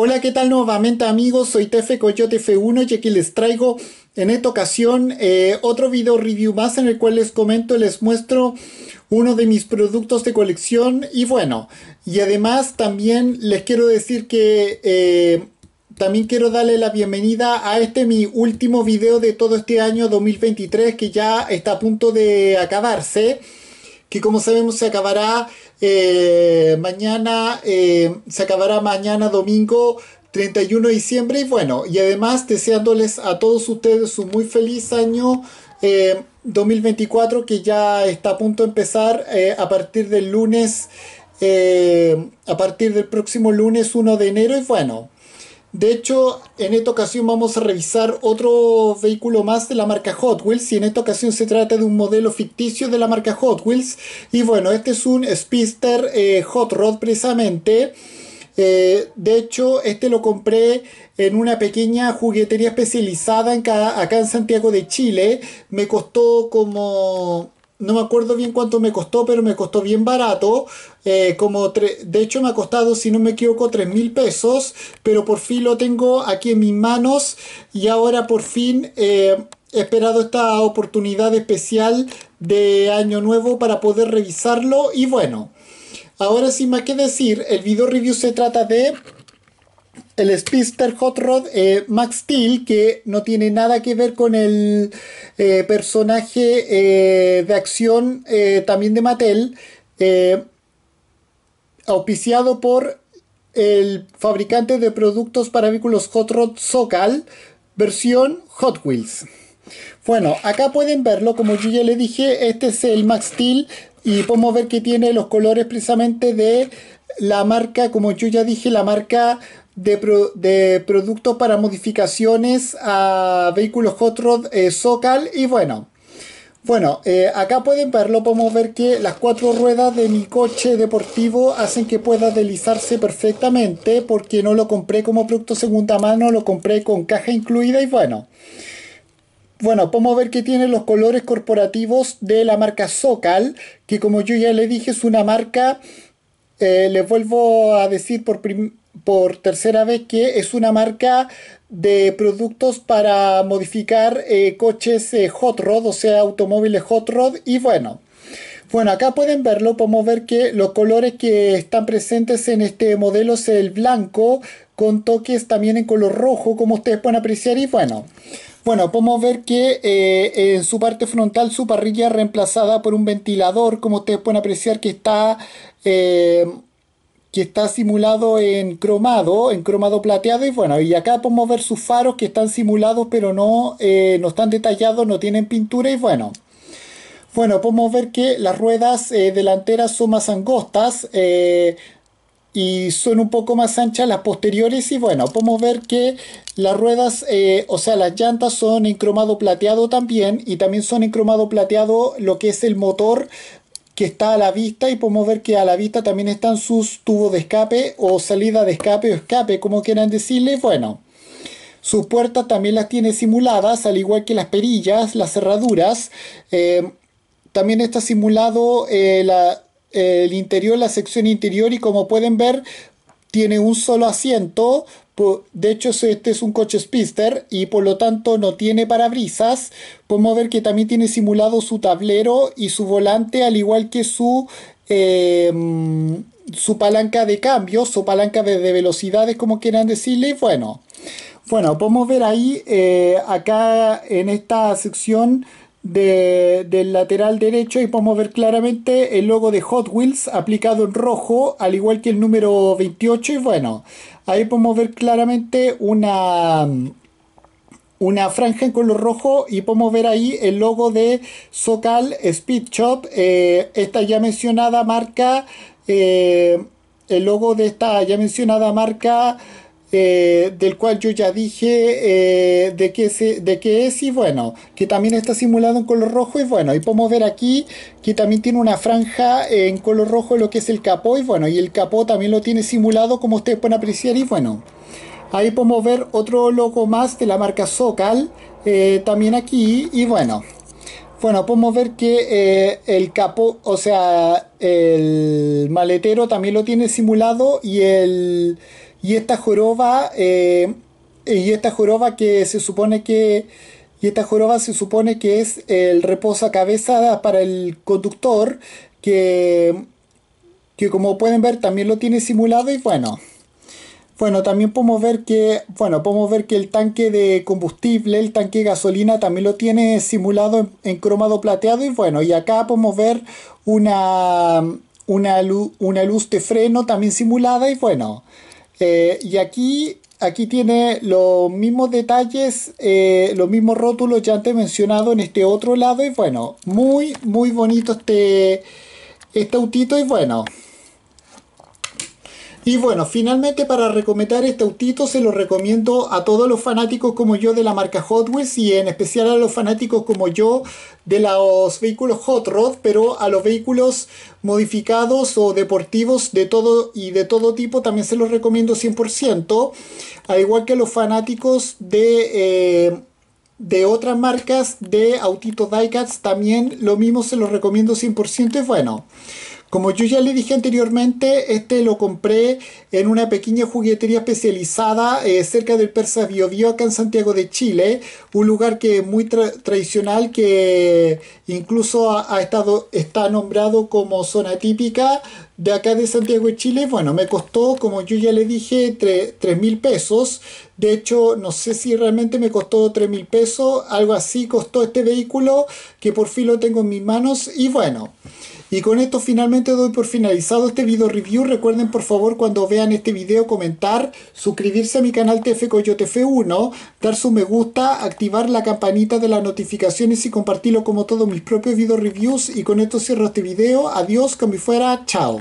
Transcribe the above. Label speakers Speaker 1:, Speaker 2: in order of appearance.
Speaker 1: Hola, ¿qué tal nuevamente amigos? Soy Tefe Coyote F1 y aquí les traigo en esta ocasión eh, otro video review más en el cual les comento, les muestro uno de mis productos de colección y bueno, y además también les quiero decir que... Eh, también quiero darle la bienvenida a este mi último video de todo este año 2023 que ya está a punto de acabarse que como sabemos se acabará eh, mañana, eh, se acabará mañana domingo 31 de diciembre y bueno, y además deseándoles a todos ustedes un muy feliz año 2024 eh, que ya está a punto de empezar a partir del lunes, a partir del próximo lunes 1 de enero y bueno. De hecho, en esta ocasión vamos a revisar otro vehículo más de la marca Hot Wheels y en esta ocasión se trata de un modelo ficticio de la marca Hot Wheels y bueno, este es un Speedster eh, Hot Rod precisamente. Eh, de hecho, este lo compré en una pequeña juguetería especializada acá en Santiago de Chile. Me costó como no me acuerdo bien cuánto me costó, pero me costó bien barato. Eh, de hecho me ha costado, si no me equivoco, 3 mil pesos. Pero por fin lo tengo aquí en mis manos. Y ahora por fin eh, he esperado esta oportunidad especial de año nuevo para poder revisarlo. Y bueno, ahora sin más que decir, el video review se trata de el Spister Hot Rod eh, Max Steel, que no tiene nada que ver con el eh, personaje eh, de acción también de Mattel, auspiciado por el fabricante de productos para vehículos Hot Rod Socal, versión Hot Wheels. Bueno, acá pueden verlo, como yo ya le dije, este es el Max Steel y podemos ver que tiene los colores precisamente de la marca, como yo ya dije, la marca de, productos para modificaciones a vehículos hot rod eh, y bueno. Bueno, eh, acá pueden verlo, podemos ver que las cuatro ruedas de mi coche deportivo hacen que pueda deslizarse perfectamente porque no lo compré como producto segunda mano, lo compré con caja incluida y bueno. Bueno, podemos ver que tiene los colores corporativos de la marca SoCal que como yo ya le dije es una marca, eh, les vuelvo a decir por, primera por tercera vez que es una marca de productos para modificar eh, coches eh, hot rod, o sea, automóviles hot rod. Y bueno, bueno, acá pueden verlo, podemos ver que los colores que están presentes en este modelo es el blanco, con toques también en color rojo, como ustedes pueden apreciar. Y bueno, bueno, podemos ver que eh, en su parte frontal su parrilla reemplazada por un ventilador, como ustedes pueden apreciar que está que está simulado en cromado, en cromado plateado y bueno, y acá podemos ver sus faros que están simulados pero no, eh, no están detallados, no tienen pintura y bueno. Bueno, podemos ver que las ruedas eh, delanteras son más angostas eh, y son un poco más anchas las posteriores y bueno, podemos ver que las ruedas, o sea, las llantas son en cromado plateado también y también son en cromado plateado lo que es el motor que está a la vista y podemos ver que a la vista también están sus tubos de escape o salida de escape o escape, como quieran decirle. Bueno, sus puertas también las tiene simuladas, al igual que las perillas, las cerraduras. Eh, también está simulado eh, el interior, la sección interior y como pueden ver tiene un solo asiento. De hecho, este es un coche Speedster y por lo tanto no tiene parabrisas. Podemos ver que también tiene simulado su tablero y su volante, al igual que su, eh, su palanca de cambios su palanca de, velocidades, como quieran decirle. Bueno, bueno podemos ver ahí, eh, acá en esta sección del lateral derecho y podemos ver claramente el logo de Hot Wheels aplicado en rojo, al igual que el número 28. Y bueno, ahí podemos ver claramente una, una franja en color rojo y podemos ver ahí el logo de Socal Speed Shop, eh, esta ya mencionada marca, eh, el logo de esta ya mencionada marca. Eh, del cual yo ya dije eh, de, qué se, de qué es y bueno, que también está simulado en color rojo y bueno, y podemos ver aquí que también tiene una franja en color rojo lo que es el capó y bueno, y el capó también lo tiene simulado como ustedes pueden apreciar y bueno, ahí podemos ver otro logo más de la marca Socal eh, también aquí y bueno. Bueno, podemos ver que el capó, o sea, el maletero también lo tiene simulado y el, y esta joroba eh, y esta joroba que se supone que y esta joroba se supone que es el reposacabezas para el conductor que que como pueden ver también lo tiene simulado y bueno bueno, también podemos ver que, bueno, podemos ver que el tanque de combustible, el tanque de gasolina también lo tiene simulado en, cromado plateado y bueno, y acá podemos ver una, una, luz, una luz de freno también simulada y bueno, eh, y aquí, aquí tiene los mismos detalles, eh, los mismos rótulos ya antes mencionado en este otro lado. Y bueno, muy, muy bonito este, este autito. Y bueno, y bueno, finalmente para recomendar este autito se lo recomiendo a todos los fanáticos como yo de la marca Hot Wheels y en especial a los fanáticos como yo de los vehículos Hot Rod, pero a los vehículos modificados o deportivos de todo y de todo tipo también se los recomiendo 100%, al igual que a los fanáticos de... Eh, de otras marcas de autitos diecast también lo mismo se los recomiendo 100% y bueno como yo ya le dije anteriormente, este lo compré en una pequeña juguetería especializada eh, cerca del Persa Bio, acá en Santiago de Chile, un lugar que es muy tradicional que incluso ha, estado, está nombrado como zona típica de acá de Santiago de Chile. Bueno, me costó, como yo ya le dije, 3 mil pesos. De hecho, no sé si realmente me costó 3 mil pesos, algo así costó este vehículo que por fin lo tengo en mis manos y bueno. Y con esto finalmente doy por finalizado este video review. Recuerden por favor cuando vean este video comentar, suscribirse a mi canal TF Coyote F1, dar su me gusta, activar la campanita de las notificaciones y compartirlo como todos mis propios video reviews. Y con esto cierro este video. Adiós, como fuera. Chao.